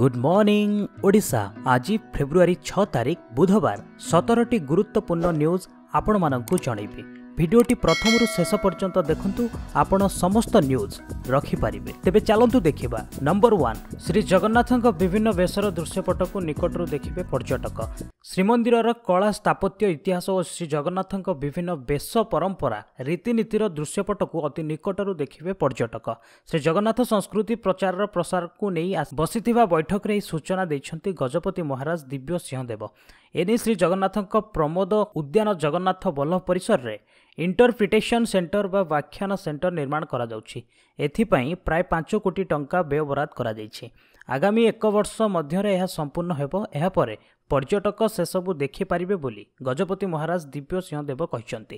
good morning Odisha আজি ফেব্রুয়ারি ছ তারিখ বুধবার সতেরটি গুরুত্বপূর্ণ নিউজ ଆପଣମାନଙ୍କୁ ଜଣାଇବି ଭିଡ଼ିଓଟି ପ୍ରଥମରୁ ଶେଷ ପର୍ଯ୍ୟନ୍ତ ଦେଖନ୍ତୁ ଆପଣ ସମସ୍ତ ନ୍ୟୁଜ୍ ରଖିପାରିବେ ତେବେ ଚାଲନ୍ତୁ ଦେଖିବା ନମ୍ବର ୱାନ୍ ଶ୍ରୀ ଜଗନ୍ନାଥଙ୍କ ବିଭିନ୍ନ ବେଶର ଦୃଶ୍ୟପଟକୁ ନିକଟରୁ ଦେଖିବେ ପର୍ଯ୍ୟଟକ ଶ୍ରୀମନ୍ଦିରର କଳା ସ୍ଥାପତ୍ୟ ଇତିହାସ ଓ ଶ୍ରୀଜଗନ୍ନାଥଙ୍କ ବିଭିନ୍ନ ବେଶ ପରମ୍ପରା ରୀତିନୀତିର ଦୃଶ୍ୟପଟକୁ ଅତି ନିକଟରୁ ଦେଖିବେ ପର୍ଯ୍ୟଟକ ଶ୍ରୀଜଗନ୍ନାଥ ସଂସ୍କୃତି ପ୍ରଚାରର ପ୍ରସାରକୁ ନେଇ ବସିଥିବା ବୈଠକରେ ଏହି ସୂଚନା ଦେଇଛନ୍ତି ଗଜପତି ମହାରାଜ ଦିବ୍ୟ ସିଂହଦେବ ଏନେଇ ଶ୍ରୀଜଗନ୍ନାଥଙ୍କ ପ୍ରମୋଦ ଉଦ୍ୟାନ ଜଗନ୍ନାଥ ବଲ୍ଲଭ ପରିସରରେ ଇଣ୍ଟରପ୍ରିଟେସନ୍ ସେଣ୍ଟର ବା ବ୍ୟାଖ୍ୟାନ ସେଣ୍ଟର ନିର୍ମାଣ କରାଯାଉଛି ଏଥିପାଇଁ ପ୍ରାୟ ପାଞ୍ଚ କୋଟି ଟଙ୍କା ବ୍ୟୟବରାଦ କରାଯାଇଛି ଆଗାମୀ ଏକ ବର୍ଷ ମଧ୍ୟରେ ଏହା ସମ୍ପୂର୍ଣ୍ଣ ହେବ ଏହାପରେ ପର୍ଯ୍ୟଟକ ସେସବୁ ଦେଖିପାରିବେ ବୋଲି ଗଜପତି ମହାରାଜ ଦିବ୍ୟ ସିଂହଦେବ କହିଛନ୍ତି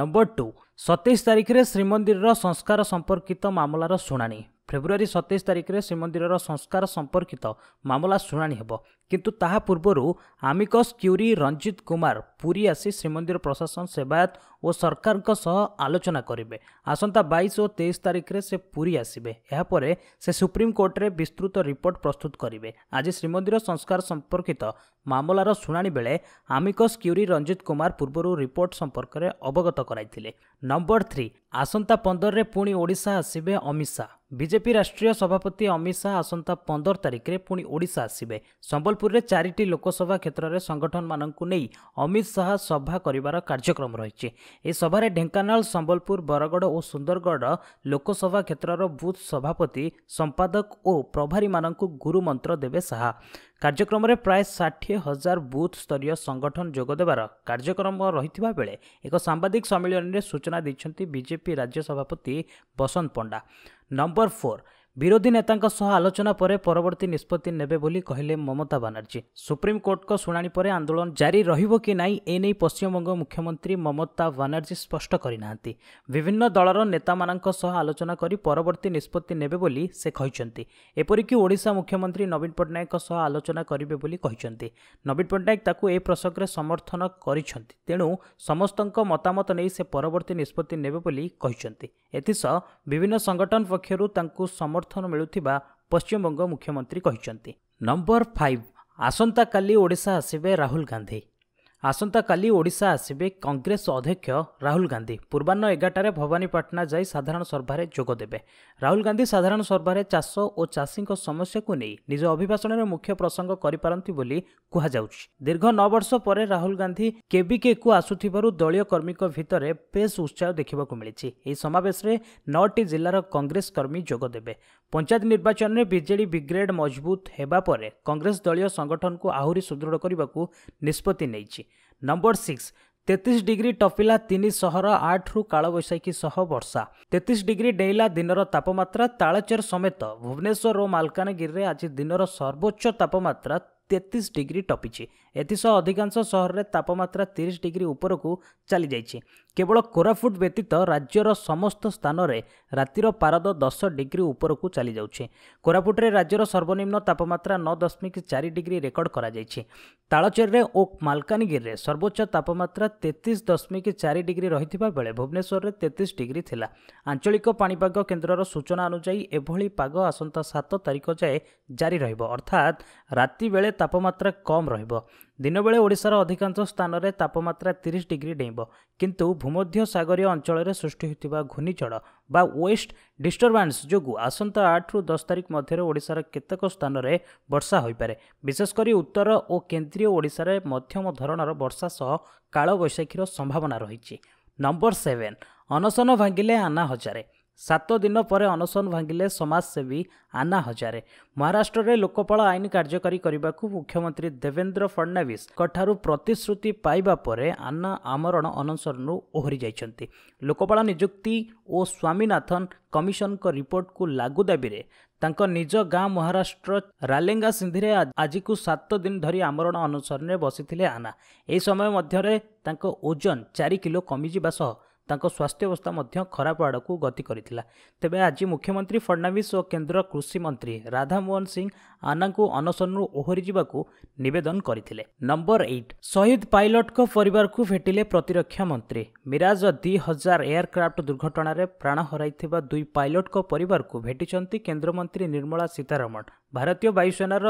ନମ୍ବର ଟୁ ସତେଇଶ ତାରିଖରେ ଶ୍ରୀମନ୍ଦିରର ସଂସ୍କାର ସମ୍ପର୍କିତ ମାମଲାର ଶୁଣାଣି ଫେବୃଆରୀ ସତେଇଶ ତାରିଖରେ ଶ୍ରୀମନ୍ଦିରର ସଂସ୍କାର ସମ୍ପର୍କିତ ମାମଲା ଶୁଣାଣି ହେବ କିନ୍ତୁ ତାହା ପୂର୍ବରୁ ଆମିକସ୍ କ୍ୟୁରି ରଞ୍ଜିତ କୁମାର ପୁରୀ ଆସି ଶ୍ରୀମନ୍ଦିର ପ୍ରଶାସନ ସେବାୟତ ଓ ସରକାରଙ୍କ ସହ ଆଲୋଚନା କରିବେ ଆସନ୍ତା ବାଇଶ ଓ ତେଇଶ ତାରିଖରେ ସେ ପୁରୀ ଆସିବେ ଏହାପରେ ସେ ସୁପ୍ରିମକୋର୍ଟରେ ବିସ୍ତୃତ ରିପୋର୍ଟ ପ୍ରସ୍ତୁତ କରିବେ ଆଜି ଶ୍ରୀମନ୍ଦିର ସଂସ୍କାର ସମ୍ପର୍କିତ ମାମଲାର ଶୁଣାଣି ବେଳେ ଆମିକସ୍ କ୍ୟୁରି ରଞ୍ଜିତ କୁମାର ପୂର୍ବରୁ ରିପୋର୍ଟ ସମ୍ପର୍କରେ ଅବଗତ କରାଇଥିଲେ ନମ୍ବର ଥ୍ରୀ ଆସନ୍ତା ପନ୍ଦରରେ ପୁଣି ଓଡ଼ିଶା ଆସିବେ ଅମିତ ଶାହ ବିଜେପି ରାଷ୍ଟ୍ରୀୟ ସଭାପତି ଅମିତ ଶାହ ଆସନ୍ତା ପନ୍ଦର ତାରିଖରେ ପୁଣି ଓଡ଼ିଶା ଆସିବେ ସମ୍ବଲ ଜବଲପୁରରେ ଚାରିଟି ଲୋକସଭା କ୍ଷେତ୍ରରେ ସଂଗଠନମାନଙ୍କୁ ନେଇ ଅମିତ ଶାହା ସଭା କରିବାର କାର୍ଯ୍ୟକ୍ରମ ରହିଛି ଏହି ସଭାରେ ଢେଙ୍କାନାଳ ସମ୍ବଲପୁର ବରଗଡ଼ ଓ ସୁନ୍ଦରଗଡ଼ ଲୋକସଭା କ୍ଷେତ୍ରର ବୁଥ୍ ସଭାପତି ସମ୍ପାଦକ ଓ ପ୍ରଭାରୀମାନଙ୍କୁ ଗୁରୁମନ୍ତ୍ର ଦେବେ ଶାହା କାର୍ଯ୍ୟକ୍ରମରେ ପ୍ରାୟ ଷାଠିଏ ହଜାର ବୁଥ୍ ସ୍ତରୀୟ ସଂଗଠନ ଯୋଗଦେବାର କାର୍ଯ୍ୟକ୍ରମ ରହିଥିବା ବେଳେ ଏକ ସାମ୍ବାଦିକ ସମ୍ମିଳନୀରେ ସୂଚନା ଦେଇଛନ୍ତି ବିଜେପି ରାଜ୍ୟ ସଭାପତି ବସନ୍ତ ପଣ୍ଡା ନମ୍ବର ଫୋର୍ ବିରୋଧୀ ନେତାଙ୍କ ସହ ଆଲୋଚନା ପରେ ପରବର୍ତ୍ତୀ ନିଷ୍ପତ୍ତି ନେବେ ବୋଲି କହିଲେ ମମତା ବାନାର୍ଜୀ ସୁପ୍ରିମକୋର୍ଟଙ୍କ ଶୁଣାଣି ପରେ ଆନ୍ଦୋଳନ ଜାରି ରହିବ କି ନାହିଁ ଏ ନେଇ ପଶ୍ଚିମବଙ୍ଗ ମୁଖ୍ୟମନ୍ତ୍ରୀ ମମତା ବାନାର୍ଜୀ ସ୍ପଷ୍ଟ କରିନାହାନ୍ତି ବିଭିନ୍ନ ଦଳର ନେତାମାନଙ୍କ ସହ ଆଲୋଚନା କରି ପରବର୍ତ୍ତୀ ନିଷ୍ପତ୍ତି ନେବେ ବୋଲି ସେ କହିଛନ୍ତି ଏପରିକି ଓଡ଼ିଶା ମୁଖ୍ୟମନ୍ତ୍ରୀ ନବୀନ ପଟ୍ଟନାୟକଙ୍କ ସହ ଆଲୋଚନା କରିବେ ବୋଲି କହିଛନ୍ତି ନବୀନ ପଟ୍ଟନାୟକ ତାକୁ ଏ ପ୍ରସଙ୍ଗରେ ସମର୍ଥନ କରିଛନ୍ତି ତେଣୁ ସମସ୍ତଙ୍କ ମତାମତ ନେଇ ସେ ପରବର୍ତ୍ତୀ ନିଷ୍ପତ୍ତି ନେବେ ବୋଲି କହିଛନ୍ତି ଏଥିସହ ବିଭିନ୍ନ ସଂଗଠନ ପକ୍ଷରୁ ତାଙ୍କୁ ସମର୍ଥନ ସମର୍ଥନ ମିଳୁଥିବା ପଶ୍ଚିମବଙ୍ଗ ମୁଖ୍ୟମନ୍ତ୍ରୀ କହିଛନ୍ତି ନମ୍ବର ଫାଇଭ୍ ଆସନ୍ତାକାଲି ଓଡ଼ିଶା ଆସିବେ ରାହୁଲ ଗାନ୍ଧୀ ଆସନ୍ତାକାଲି ଓଡ଼ିଶା ଆସିବେ କଂଗ୍ରେସ ଅଧ୍ୟକ୍ଷ ରାହୁଲ ଗାନ୍ଧୀ ପୂର୍ବାହ୍ନ ଏଗାରଟାରେ ଭବାନୀପାଟଣା ଯାଇ ସାଧାରଣ ସଭାରେ ଯୋଗ ଦେବେ ରାହୁଲ ଗାନ୍ଧୀ ସାଧାରଣ ସଭାରେ ଚାଷ ଓ ଚାଷୀଙ୍କ ସମସ୍ୟାକୁ ନେଇ ନିଜ ଅଭିଭାଷଣରେ ମୁଖ୍ୟ ପ୍ରସଙ୍ଗ କରିପାରନ୍ତି ବୋଲି କୁହାଯାଉଛି ଦୀର୍ଘ ନଅ ବର୍ଷ ପରେ ରାହୁଲ ଗାନ୍ଧୀ କେବିକେକୁ ଆସୁଥିବାରୁ ଦଳୀୟ କର୍ମୀଙ୍କ ଭିତରେ ବେଶ୍ ଉତ୍ସାହ ଦେଖିବାକୁ ମିଳିଛି ଏହି ସମାବେଶରେ ନଅଟି ଜିଲ୍ଲାର କଂଗ୍ରେସ କର୍ମୀ ଯୋଗ ଦେବେ पंचायत निर्वाचन बिग्रेड मजबूत विजेडि विग्रेड मजबुत हुङ्ग्रेस संगठन को आह्र सुदृढ निष्पत्ति नै नम्बर सिक्स तेत्तिस डिग्री टपिला टपिसर आठ रु काैशाखी सह वर्षा तेतिस डिग्री डेला दिन तपमत्रा ताचेर् समेत भुवनेसर र मालकानगिरी आज दिन सर्वोच्च तपामत्रा ତେତିଶ ଡିଗ୍ରୀ ଟପିଛି ଏଥିସହ ଅଧିକାଂଶ ସହରରେ ତାପମାତ୍ରା ତିରିଶ ଡିଗ୍ରୀ ଉପରକୁ ଚାଲିଯାଇଛି କେବଳ କୋରାପୁଟ ବ୍ୟତୀତ ରାଜ୍ୟର ସମସ୍ତ ସ୍ଥାନରେ ରାତିର ପାରଦ ଦଶ ଡିଗ୍ରୀ ଉପରକୁ ଚାଲିଯାଉଛି କୋରାପୁଟରେ ରାଜ୍ୟର ସର୍ବନିମ୍ନ ତାପମାତ୍ରା ନଅ ଦଶମିକ ଚାରି ଡିଗ୍ରୀ ରେକର୍ଡ କରାଯାଇଛି ତାଳଚେରରେ ଓ ମାଲକାନଗିରିରେ ସର୍ବୋଚ୍ଚ ତାପମାତ୍ରା ତେତିଶ ଦଶମିକ ଚାରି ଡିଗ୍ରୀ ରହିଥିବା ବେଳେ ଭୁବନେଶ୍ୱରରେ ତେତିଶ ଡିଗ୍ରୀ ଥିଲା ଆଞ୍ଚଳିକ ପାଣିପାଗ କେନ୍ଦ୍ରର ସୂଚନା ଅନୁଯାୟୀ ଏଭଳି ପାଗ ଆସନ୍ତା ସାତ ତାରିଖ ଯାଏ ଜାରି ରହିବ ଅର୍ଥାତ୍ ରାତିବେଳେ ତାପମାତ୍ରା କମ୍ ରହିବ ଦିନବେଳେ ଓଡ଼ିଶାର ଅଧିକାଂଶ ସ୍ଥାନରେ ତାପମାତ୍ରା ତିରିଶ ଡିଗ୍ରୀ ଡେଇଁବ କିନ୍ତୁ ଭୂମଧ୍ୟ ସାଗରୀୟ ଅଞ୍ଚଳରେ ସୃଷ୍ଟି ହୋଇଥିବା ଘୂର୍ଣ୍ଣିଝଡ଼ ବା ୱେଷ୍ଟ ଡିଷ୍ଟର୍ବାନ୍ସ ଯୋଗୁଁ ଆସନ୍ତା ଆଠରୁ ଦଶ ତାରିଖ ମଧ୍ୟରେ ଓଡ଼ିଶାର କେତେକ ସ୍ଥାନରେ ବର୍ଷା ହୋଇପାରେ ବିଶେଷ କରି ଉତ୍ତର ଓ କେନ୍ଦ୍ରୀୟ ଓଡ଼ିଶାରେ ମଧ୍ୟମ ଧରଣର ବର୍ଷା ସହ କାଳବୈଶାଖୀର ସମ୍ଭାବନା ରହିଛି ନମ୍ବର ସେଭେନ ଅନଶନ ଭାଙ୍ଗିଲେ ଆନା ହଜାରେ ସାତ ଦିନ ପରେ ଅନଶନ ଭାଙ୍ଗିଲେ ସମାଜସେବୀ ଆନା ହଜାରେ ମହାରାଷ୍ଟ୍ରରେ ଲୋକପାଳ ଆଇନ କାର୍ଯ୍ୟକାରୀ କରିବାକୁ ମୁଖ୍ୟମନ୍ତ୍ରୀ ଦେବେନ୍ଦ୍ର ଫଡ଼ନାଭିସ୍ଙ୍କ ଠାରୁ ପ୍ରତିଶ୍ରୁତି ପାଇବା ପରେ ଆନା ଆମରଣ ଅନଶନରୁ ଓହରି ଯାଇଛନ୍ତି ଲୋକପାଳ ନିଯୁକ୍ତି ଓ ସ୍ୱାମୀନାଥନ କମିଶନଙ୍କ ରିପୋର୍ଟକୁ ଲାଗୁ ଦାବିରେ ତାଙ୍କ ନିଜ ଗାଁ ମହାରାଷ୍ଟ୍ର ରାଲେଙ୍ଗା ସିନ୍ଧିରେ ଆଜିକୁ ସାତ ଦିନ ଧରି ଆମରଣ ଅନଶନରେ ବସିଥିଲେ ଆନା ଏହି ସମୟ ମଧ୍ୟରେ ତାଙ୍କ ଓଜନ ଚାରି କିଲୋ କମିଯିବା ସହ ତାଙ୍କ ସ୍ୱାସ୍ଥ୍ୟାବସ୍ଥା ମଧ୍ୟ ଖରାପ ଆଡ଼କୁ ଗତି କରିଥିଲା ତେବେ ଆଜି ମୁଖ୍ୟମନ୍ତ୍ରୀ ଫଡ଼ନାବିସ୍ ଓ କେନ୍ଦ୍ର କୃଷିମନ୍ତ୍ରୀ ରାଧାମୋହନ ସିଂ ଆନାଙ୍କୁ ଅନଶନରୁ ଓହରି ଯିବାକୁ ନିବେଦନ କରିଥିଲେ ନମ୍ବର ଏଇଟ୍ ଶହୀଦ ପାଇଲଟଙ୍କ ପରିବାରକୁ ଭେଟିଲେ ପ୍ରତିରକ୍ଷା ମନ୍ତ୍ରୀ ମିରାଜ ଦୁଇ ହଜାର ଏୟାରକ୍ରାଫ୍ଟ ଦୁର୍ଘଟଣାରେ ପ୍ରାଣ ହରାଇଥିବା ଦୁଇ ପାଇଲଟଙ୍କ ପରିବାରକୁ ଭେଟିଛନ୍ତି କେନ୍ଦ୍ରମନ୍ତ୍ରୀ ନିର୍ମଳା ସୀତାରମଣ ଭାରତୀୟ ବାୟୁସେନାର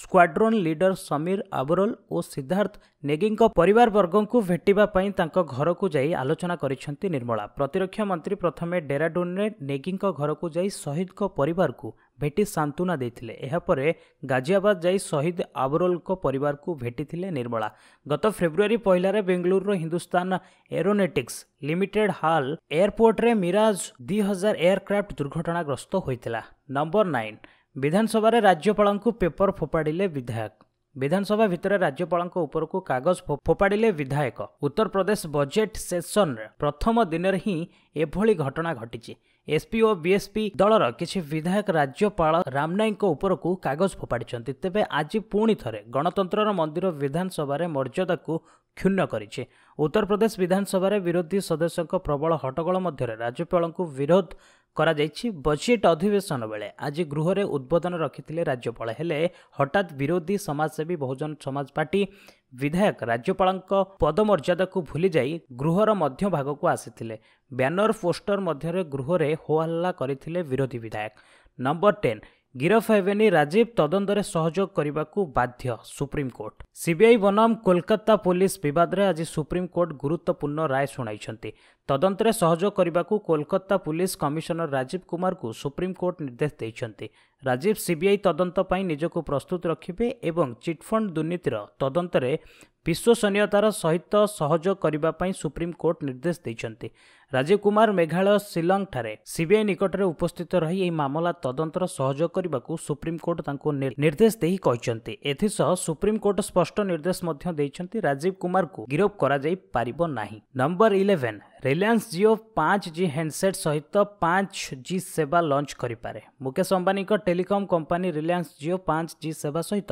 ସ୍କ୍ୱାଡ୍ରନ୍ ଲିଡର ସମୀର ଆବରୋଲ ଓ ସିଦ୍ଧାର୍ଥ ନେଗିଙ୍କ ପରିବାରବର୍ଗଙ୍କୁ ଭେଟିବା ପାଇଁ ତାଙ୍କ ଘରକୁ ଯାଇ ଆଲୋଚନା କରିଛନ୍ତି ନିର୍ମଳା ପ୍ରତିରକ୍ଷା ମନ୍ତ୍ରୀ ପ୍ରଥମେ ଡେରାଡୁନ୍ରେ ନେଗିଙ୍କ ଘରକୁ ଯାଇ ଶହୀଦଙ୍କ ପରିବାରକୁ ଭେଟି ସାନ୍ତ୍ୱନା ଦେଇଥିଲେ ଏହାପରେ ଗାଜିଆବାଦ ଯାଇ ଶହୀଦ ଆବରୋଲଙ୍କ ପରିବାରକୁ ଭେଟିଥିଲେ ନିର୍ମଳା ଗତ ଫେବୃଆରୀ ପହିଲାରେ ବେଙ୍ଗାଲୁରୁର ହିନ୍ଦୁସ୍ତାନ ଏରୋନେଟିକ୍ସ ଲିମିଟେଡ୍ ହାଲ୍ ଏୟାରପୋର୍ଟରେ ମିରାଜ ଦୁଇ ହଜାର ଏୟାରକ୍ରାଫ୍ଟ ଦୁର୍ଘଟଣାଗ୍ରସ୍ତ ହୋଇଥିଲା ନମ୍ବର ନାଇନ୍ ବିଧାନସଭାରେ ରାଜ୍ୟପାଳଙ୍କୁ ପେପର ଫୋପାଡ଼ିଲେ ବିଧାୟକ ବିଧାନସଭା ଭିତରେ ରାଜ୍ୟପାଳଙ୍କ ଉପରକୁ କାଗଜ ଫୋପାଡ଼ିଲେ ବିଧାୟକ ଉତ୍ତରପ୍ରଦେଶ ବଜେଟ୍ ସେସନ୍ରେ ପ୍ରଥମ ଦିନରେ ହିଁ ଏଭଳି ଘଟଣା ଘଟିଛି ଏସ୍ପି ଓ ବିଏସ୍ପି ଦଳର କିଛି ବିଧାୟକ ରାଜ୍ୟପାଳ ରାମ ନାଇକଙ୍କ ଉପରକୁ କାଗଜ ଫୋପାଡ଼ିଛନ୍ତି ତେବେ ଆଜି ପୁଣି ଥରେ ଗଣତନ୍ତ୍ରର ମନ୍ଦିର ବିଧାନସଭାରେ ମର୍ଯ୍ୟାଦାକୁ କ୍ଷୁର୍ଣ୍ଣ କରିଛି ଉତ୍ତରପ୍ରଦେଶ ବିଧାନସଭାରେ ବିରୋଧୀ ସଦସ୍ୟଙ୍କ ପ୍ରବଳ ହଟ୍ଟଗୋଳ ମଧ୍ୟରେ ରାଜ୍ୟପାଳଙ୍କୁ ବିରୋଧ କରାଯାଇଛି ବଜେଟ୍ ଅଧିବେଶନ ବେଳେ ଆଜି ଗୃହରେ ଉଦ୍ବୋଧନ ରଖିଥିଲେ ରାଜ୍ୟପାଳ ହେଲେ ହଠାତ୍ ବିରୋଧୀ ସମାଜସେବୀ ବହୁଜନ ସମାଜ ପାର୍ଟି ବିଧାୟକ ରାଜ୍ୟପାଳଙ୍କ ପଦମର୍ଯ୍ୟାଦାକୁ ଭୁଲିଯାଇ ଗୃହର ମଧ୍ୟଭାଗକୁ ଆସିଥିଲେ ବ୍ୟାନର ପୋଷ୍ଟର ମଧ୍ୟରେ ଗୃହରେ ହୋହାଲ୍ଲା କରିଥିଲେ ବିରୋଧୀ ବିଧାୟକ ନମ୍ବର ଟେନ୍ ଗିରଫ ହେବେନି ରାଜୀବ ତଦନ୍ତରେ ସହଯୋଗ କରିବାକୁ ବାଧ୍ୟ ସୁପ୍ରିମକୋର୍ଟ ସିବିଆଇ ବନାମ କୋଲକାତା ପୋଲିସ ବିବାଦରେ ଆଜି ସୁପ୍ରିମକୋର୍ଟ ଗୁରୁତ୍ୱପୂର୍ଣ୍ଣ ରାୟ ଶୁଣାଇଛନ୍ତି ତଦନ୍ତରେ ସହଯୋଗ କରିବାକୁ କୋଲକାତା ପୋଲିସ କମିଶନର ରାଜୀବ କୁମାରଙ୍କୁ ସୁପ୍ରିମକୋର୍ଟ ନିର୍ଦ୍ଦେଶ ଦେଇଛନ୍ତି ରାଜୀବ ସିବିଆଇ ତଦନ୍ତ ପାଇଁ ନିଜକୁ ପ୍ରସ୍ତୁତ ରଖିବେ ଏବଂ ଚିଟ୍ଫଣ୍ଡ ଦୁର୍ନୀତିର ତଦନ୍ତରେ ବିଶ୍ୱସନୀୟତାର ସହିତ ସହଯୋଗ କରିବା ପାଇଁ ସୁପ୍ରିମକୋର୍ଟ ନିର୍ଦ୍ଦେଶ ଦେଇଛନ୍ତି ରାଜୀବ କୁମାର ମେଘାଳୟ ସିଲଂଠାରେ ସିବିଆଇ ନିକଟରେ ଉପସ୍ଥିତ ରହି ଏହି ମାମଲା ତଦନ୍ତର ସହଯୋଗ କରିବାକୁ ସୁପ୍ରିମକୋର୍ଟ ତାଙ୍କୁ ନିର୍ଦ୍ଦେଶ ଦେଇ କହିଛନ୍ତି ଏଥିସହ ସୁପ୍ରିମକୋର୍ଟ ସ୍ପଷ୍ଟ ନିର୍ଦ୍ଦେଶ ମଧ୍ୟ ଦେଇଛନ୍ତି ରାଜୀବ କୁମାରଙ୍କୁ ଗିରଫ କରାଯାଇ ପାରିବ ନାହିଁ ନମ୍ବର ଇଲେଭେନ୍ ରିଲାଏନ୍ସ ଜିଓ ପାଞ୍ଚ ଜି ହ୍ୟାଣ୍ଡସେଟ୍ ସହିତ ପାଞ୍ଚ ଜି ସେବା ଲଞ୍ଚ କରିପାରେ ମୁକେଶ ଅମ୍ବାନୀଙ୍କ ଟେଲିକମ୍ କମ୍ପାନୀ ରିଲାଏନ୍ସ ଜିଓ ପାଞ୍ଚ ଜି ସେବା ସହିତ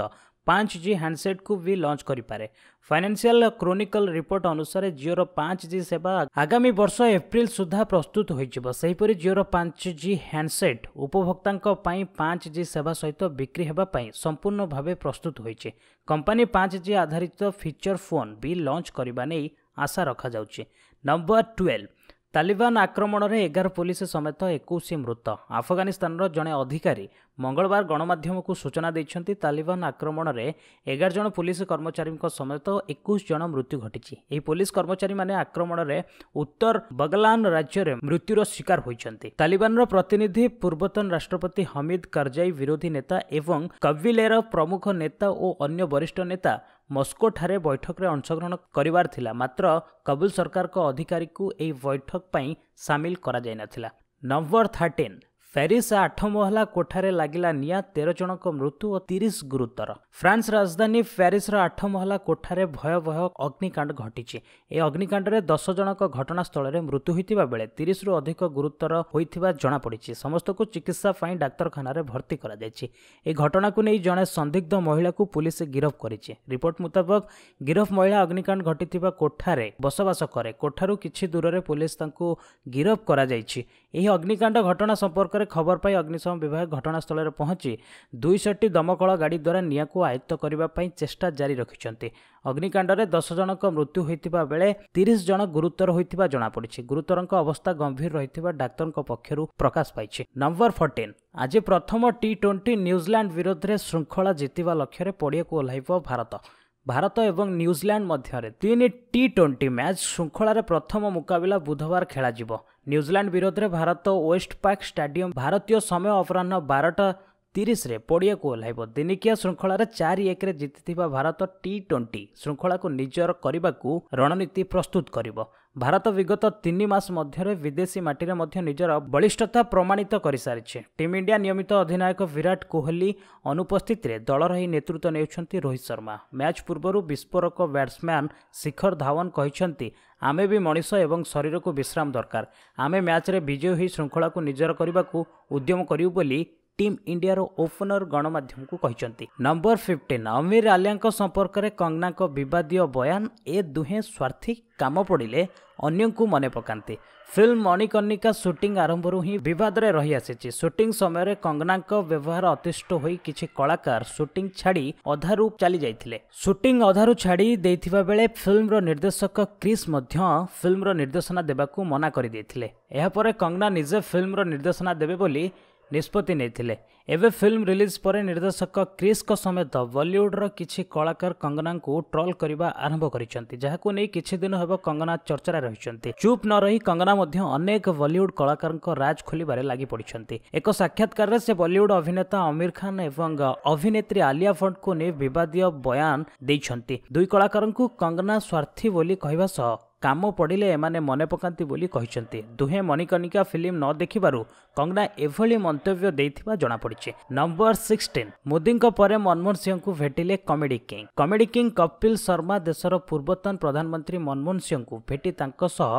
ପାଞ୍ଚ ଜି ହ୍ୟାଣ୍ଡସେଟ୍କୁ ବି ଲଞ୍ଚ କରିପାରେ ଫାଇନାନ୍ସିଆଲ କ୍ରୋନିକଲ ରିପୋର୍ଟ ଅନୁସାରେ ଜିଓର ପାଞ୍ଚ ଜି ସେବା ଆଗାମୀ ବର୍ଷ ଏପ୍ରିଲ ସୁଦ୍ଧା ପ୍ରସ୍ତୁତ ହୋଇଯିବ ସେହିପରି ଜିଓର ପାଞ୍ଚ ଜି ହ୍ୟାଣ୍ଡସେଟ୍ ଉପଭୋକ୍ତାଙ୍କ ପାଇଁ ପାଞ୍ଚ ଜି ସେବା ସହିତ ବିକ୍ରି ହେବା ପାଇଁ ସମ୍ପୂର୍ଣ୍ଣ ଭାବେ ପ୍ରସ୍ତୁତ ହୋଇଛି କମ୍ପାନୀ ପାଞ୍ଚ ଜି ଆଧାରିତ ଫିଚର ଫୋନ୍ ବି ଲଞ୍ଚ କରିବା ନେଇ ଆଶା ରଖାଯାଉଛି ନମ୍ବର ଟୁଏଲ୍ଭ ତାଲିବାନ ଆକ୍ରମଣରେ ଏଗାର ପୋଲିସ ସମେତ ଏକୋଇଶ ମୃତ ଆଫଗାନିସ୍ତାନର ଜଣେ ଅଧିକାରୀ ମଙ୍ଗଳବାର ଗଣମାଧ୍ୟମକୁ ସୂଚନା ଦେଇଛନ୍ତି ତାଲିବାନ ଆକ୍ରମଣରେ ଏଗାର ଜଣ ପୋଲିସ କର୍ମଚାରୀଙ୍କ ସମେତ ଏକୋଇଶ ଜଣ ମୃତ୍ୟୁ ଘଟିଛି ଏହି ପୋଲିସ କର୍ମଚାରୀମାନେ ଆକ୍ରମଣରେ ଉତ୍ତର ବଗଲାନ ରାଜ୍ୟରେ ମୃତ୍ୟୁର ଶିକାର ହୋଇଛନ୍ତି ତାଲିବାନର ପ୍ରତିନିଧି ପୂର୍ବତନ ରାଷ୍ଟ୍ରପତି ହମିଦ କରଜାଇ ବିରୋଧୀ ନେତା ଏବଂ କବିଲେର ପ୍ରମୁଖ ନେତା ଓ ଅନ୍ୟ ବରିଷ୍ଠ ନେତା ମସ୍କୋଠାରେ ବୈଠକରେ ଅଂଶଗ୍ରହଣ କରିବାର ଥିଲା ମାତ୍ର କବୁଲ ସରକାରଙ୍କ ଅଧିକାରୀଙ୍କୁ ଏହି ବୈଠକ ପାଇଁ ସାମିଲ କରାଯାଇନଥିଲା ନମ୍ବର ଥାର୍ଟିନ୍ ପ୍ୟାରିସ୍ ଆଠ ମହଲା କୋଠାରେ ଲାଗିଲା ନିଆଁ ତେର ଜଣଙ୍କ ମୃତ୍ୟୁ ଓ ତିରିଶ ଗୁରୁତର ଫ୍ରାନ୍ସ ରାଜଧାନୀ ପ୍ୟାରିସ୍ର ଆଠ ମହଲା କୋଠାରେ ଭୟାବହ ଅଗ୍ନିକାଣ୍ଡ ଘଟିଛି ଏହି ଅଗ୍ନିକାଣ୍ଡରେ ଦଶ ଜଣଙ୍କ ଘଟଣାସ୍ଥଳରେ ମୃତ୍ୟୁ ହୋଇଥିବା ବେଳେ ତିରିଶରୁ ଅଧିକ ଗୁରୁତର ହୋଇଥିବା ଜଣାପଡ଼ିଛି ସମସ୍ତଙ୍କୁ ଚିକିତ୍ସା ପାଇଁ ଡାକ୍ତରଖାନାରେ ଭର୍ତ୍ତି କରାଯାଇଛି ଏହି ଘଟଣାକୁ ନେଇ ଜଣେ ସନ୍ଦିଗ୍ଧ ମହିଳାକୁ ପୁଲିସ୍ ଗିରଫ କରିଛି ରିପୋର୍ଟ ମୁତାବକ ଗିରଫ ମହିଳା ଅଗ୍ନିକାଣ୍ଡ ଘଟିଥିବା କୋଠାରେ ବସବାସ କରେ କୋଠାରୁ କିଛି ଦୂରରେ ପୁଲିସ୍ ତାଙ୍କୁ ଗିରଫ କରାଯାଇଛି ଏହି ଅଗ୍ନିକାଣ୍ଡ ଘଟଣା ସମ୍ପର୍କରେ ଖବର ପାଇ ଅଗ୍ନିଶମ ବିଭାଗ ଘଟଣାସ୍ଥଳରେ ପହଞ୍ଚି ଦୁଇଶହଟି ଦମକଳ ଗାଡ଼ି ଦ୍ୱାରା ନିଆଁକୁ ଆୟତ୍ତ କରିବା ପାଇଁ ଚେଷ୍ଟା ଜାରି ରଖିଛନ୍ତି ଅଗ୍ନିକାଣ୍ଡରେ ଦଶ ଜଣଙ୍କ ମୃତ୍ୟୁ ହୋଇଥିବା ବେଳେ ତିରିଶ ଜଣ ଗୁରୁତର ହୋଇଥିବା ଜଣାପଡ଼ିଛି ଗୁରୁତରଙ୍କ ଅବସ୍ଥା ଗମ୍ଭୀର ରହିଥିବା ଡାକ୍ତରଙ୍କ ପକ୍ଷରୁ ପ୍ରକାଶ ପାଇଛି ନମ୍ବର ଫୋର୍ଟିନ୍ ଆଜି ପ୍ରଥମ ଟି ଟ୍ୱେଣ୍ଟି ନ୍ୟୁଜିଲାଣ୍ଡ ବିରୋଧରେ ଶୃଙ୍ଖଳା ଜିତିବା ଲକ୍ଷ୍ୟରେ ପଡ଼ିଆକୁ ଓହ୍ଲାଇବ ଭାରତ ଭାରତ ଏବଂ ନ୍ୟୁଜିଲାଣ୍ଡ ମଧ୍ୟରେ ତିନି ଟି ଟ୍ୱେଣ୍ଟି ମ୍ୟାଚ୍ ଶୃଙ୍ଖଳାରେ ପ୍ରଥମ ମୁକାବିଲା ବୁଧବାର ଖେଳାଯିବ ନ୍ୟୁଜିଲାଣ୍ଡ ବିରୋଧରେ ଭାରତ ୱେଷ୍ଟପାକ୍ ଷ୍ଟାଡ଼ିୟମ୍ ଭାରତୀୟ ସମୟ ଅପରାହ୍ନ ବାରଟା ତିରିଶରେ ପଡ଼ିଆକୁ ଓହ୍ଲାଇବ ଦିନିକିଆ ଶୃଙ୍ଖଳାରେ ଚାରି ଏକରେ ଜିତିଥିବା ଭାରତ ଟି ଟ୍ୱେଣ୍ଟି ଶୃଙ୍ଖଳାକୁ ନିଜର କରିବାକୁ ରଣନୀତି ପ୍ରସ୍ତୁତ କରିବ ଭାରତ ବିଗତ ତିନି ମାସ ମଧ୍ୟରେ ବିଦେଶୀ ମାଟିରେ ମଧ୍ୟ ନିଜର ବଳିଷ୍ଠତା ପ୍ରମାଣିତ କରିସାରିଛି ଟିମ୍ ଇଣ୍ଡିଆ ନିୟମିତ ଅଧିନାୟକ ବିରାଟ କୋହଲି ଅନୁପସ୍ଥିତିରେ ଦଳର ଏହି ନେତୃତ୍ୱ ନେଉଛନ୍ତି ରୋହିତ ଶର୍ମା ମ୍ୟାଚ୍ ପୂର୍ବରୁ ବିସ୍ଫୋରକ ବ୍ୟାଟ୍ସମ୍ୟାନ୍ ଶିଖର ଧାୱନ କହିଛନ୍ତି ଆମେ ବି ମଣିଷ ଏବଂ ଶରୀରକୁ ବିଶ୍ରାମ ଦରକାର ଆମେ ମ୍ୟାଚ୍ରେ ବିଜୟୀ ହୋଇ ଶୃଙ୍ଖଳାକୁ ନିଜର କରିବାକୁ ଉଦ୍ୟମ କରିବୁ ବୋଲି ଟିମ୍ ଇଣ୍ଡିଆର ଓପନର ଗଣମାଧ୍ୟମକୁ କହିଛନ୍ତି ନମ୍ବର ଫିଫ୍ଟିନ୍ ଅମୀର ଆଲିଆଙ୍କ ସମ୍ପର୍କରେ କଙ୍ଗନାଙ୍କ ବିବାଦୀୟ ବୟାନ ଏ ଦୁହେଁ ସ୍ୱାର୍ଥୀ କାମ ପଡ଼ିଲେ ଅନ୍ୟଙ୍କୁ ମନେ ପକାନ୍ତି ଫିଲ୍ମ ମଣିକର୍ଣ୍ଣିକା ସୁଟିଂ ଆରମ୍ଭରୁ ହିଁ ବିବାଦରେ ରହିଆସିଛି ସୁଟିଂ ସମୟରେ କଙ୍ଗନାଙ୍କ ବ୍ୟବହାର ଅତିଷ୍ଠ ହୋଇ କିଛି କଳାକାର ସୁଟିଂ ଛାଡ଼ି ଅଧାରୁ ଚାଲିଯାଇଥିଲେ ସୁଟିଂ ଅଧାରୁ ଛାଡ଼ି ଦେଇଥିବା ବେଳେ ଫିଲ୍ମର ନିର୍ଦ୍ଦେଶକ କ୍ରିସ୍ ମଧ୍ୟ ଫିଲ୍ମର ନିର୍ଦ୍ଦେଶନା ଦେବାକୁ ମନା କରିଦେଇଥିଲେ ଏହାପରେ କଙ୍ଗନା ନିଜେ ଫିଲ୍ମର ନିର୍ଦ୍ଦେଶନା ଦେବେ ବୋଲି ନିଷ୍ପତ୍ତି ନେଇଥିଲେ ଏବେ ଫିଲ୍ମ ରିଲିଜ୍ ପରେ ନିର୍ଦ୍ଦେଶକ କ୍ରିସ୍ଙ୍କ ସମେତ ବଲିଉଡ଼ର କିଛି କଳାକାର କଙ୍ଗନାଙ୍କୁ ଟ୍ରଲ୍ କରିବା ଆରମ୍ଭ କରିଛନ୍ତି ଯାହାକୁ ନେଇ କିଛି ଦିନ ହେବ କଙ୍ଗନା ଚର୍ଚ୍ଚାରେ ରହିଛନ୍ତି ଚୁପ୍ ନ ରହି କଙ୍ଗନା ମଧ୍ୟ ଅନେକ ବଲିଉଡ୍ କଳାକାରଙ୍କ ରାଜ ଖୋଲିବାରେ ଲାଗି ପଡ଼ିଛନ୍ତି ଏକ ସାକ୍ଷାତକାରରେ ସେ ବଲିଉଡ୍ ଅଭିନେତା ଅମୀର ଖାନ୍ ଏବଂ ଅଭିନେତ୍ରୀ ଆଲିଆ ଭଟ୍ଟଙ୍କୁ ନେଇ ବିବାଦୀୟ ବୟାନ ଦେଇଛନ୍ତି ଦୁଇ କଳାକାରଙ୍କୁ କଙ୍ଗନା ସ୍ୱାର୍ଥୀ ବୋଲି କହିବା ସହ କାମ ପଡ଼ିଲେ ଏମାନେ ମନେ ପକାନ୍ତି ବୋଲି କହିଛନ୍ତି ଦୁହେଁ ମଣିକନିକା ଫିଲ୍ମ ନ ଦେଖିବାରୁ କଙ୍ଗନା ଏଭଳି ମନ୍ତବ୍ୟ ଦେଇଥିବା ଜଣାପଡ଼ିଛି ନମ୍ବର ସିକ୍ସଟିନ୍ ମୋଦିଙ୍କ ପରେ ମନମୋହନ ସିଂହଙ୍କୁ ଭେଟିଲେ comedy king comedy king Kapil Sharma ଦେଶର ପୂର୍ବତନ ପ୍ରଧାନମନ୍ତ୍ରୀ ମନମୋହନ ସିଂହଙ୍କୁ ଭେଟି ତାଙ୍କ ସହ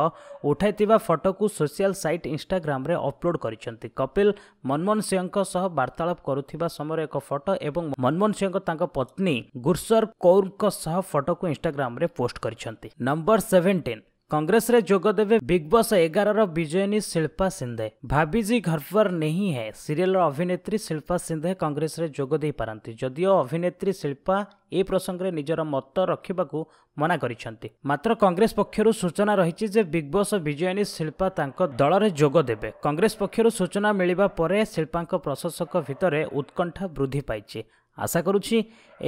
ଉଠାଇଥିବା ଫଟୋକୁ ସୋସିଆଲ ସାଇଟ୍ ଇନ୍ଷ୍ଟାଗ୍ରାମରେ ଅପଲୋଡ କରିଛନ୍ତି କପିଲ ମନମୋହନ ସିଂହଙ୍କ ସହ ବାର୍ତ୍ତାଳାପ କରୁଥିବା ସମୟରେ ଏକ ଫଟୋ ଏବଂ ମନମୋହନ ସିଂହଙ୍କ ତାଙ୍କ ପତ୍ନୀ ଗୁରସର କୌରଙ୍କ ସହ ଫଟୋକୁ ଇନ୍ଷ୍ଟାଗ୍ରାମରେ ପୋଷ୍ଟ କରିଛନ୍ତି ନମ୍ବର ସେଭେନଟିନ୍ କଂଗ୍ରେସରେ ଯୋଗଦେବେ ବିଗ୍ ବସ୍ ଏଗାରର ବିଜୟିନୀ ଶିଳ୍ପା ସିନ୍ଧେ ଭାବିଜି ଘରଫର ନେହିଁ ହେ ସିରିଏଲ୍ର ଅଭିନେତ୍ରୀ ଶିଳ୍ପା ସିନ୍ଧେ କଂଗ୍ରେସରେ ଯୋଗ ଦେଇପାରନ୍ତି ଯଦିଓ ଅଭିନେତ୍ରୀ ଶିଳ୍ପା ଏ ପ୍ରସଙ୍ଗରେ ନିଜର ମତ ରଖିବାକୁ ମନା କରିଛନ୍ତି ମାତ୍ର କଂଗ୍ରେସ ପକ୍ଷରୁ ସୂଚନା ରହିଛି ଯେ ବିଗ୍ ବସ୍ ବିଜୟିନୀ ଶିଳ୍ପା ତାଙ୍କ ଦଳରେ ଯୋଗ ଦେବେ କଂଗ୍ରେସ ପକ୍ଷରୁ ସୂଚନା ମିଳିବା ପରେ ଶିଳ୍ପାଙ୍କ ପ୍ରଶାସକ ଭିତରେ ଉତ୍କଣ୍ଠା ବୃଦ୍ଧି ପାଇଛି আশা କରୁଛି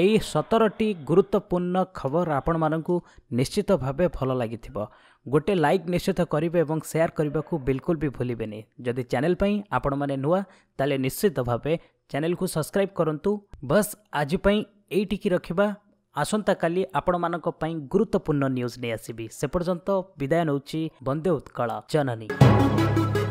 ଏହି ସତରଟି ଗୁରୁତ୍ୱପୂର୍ଣ୍ଣ ଖବର ଆପଣମାନଙ୍କୁ ନିଶ୍ଚିତ ଭାବେ ଭଲ ଲାଗିଥିବ ଗୋଟେ ଲାଇକ୍ ନିଶ୍ଚିତ କରିବେ ଏବଂ ସେୟାର କରିବାକୁ ବିଲକୁଲ ବି ଭୁଲିବେନି ଯଦି ଚ୍ୟାନେଲ୍ ପାଇଁ ଆପଣମାନେ ନୂଆ ତାହେଲେ ନିଶ୍ଚିତ ଭାବେ ଚ୍ୟାନେଲ୍କୁ ସବସ୍କ୍ରାଇବ୍ କରନ୍ତୁ ବସ୍ ଆଜି ପାଇଁ ଏଇଠିକି ରଖିବା ଆସନ୍ତାକାଲି ଆପଣମାନଙ୍କ ପାଇଁ ଗୁରୁତ୍ୱପୂର୍ଣ୍ଣ ନ୍ୟୁଜ୍ ନେଇ ଆସିବି ସେ ପର୍ଯ୍ୟନ୍ତ ବିଦାୟ ନେଉଛି ବନ୍ଦେ ଉତ୍କଳ ଜନନୀ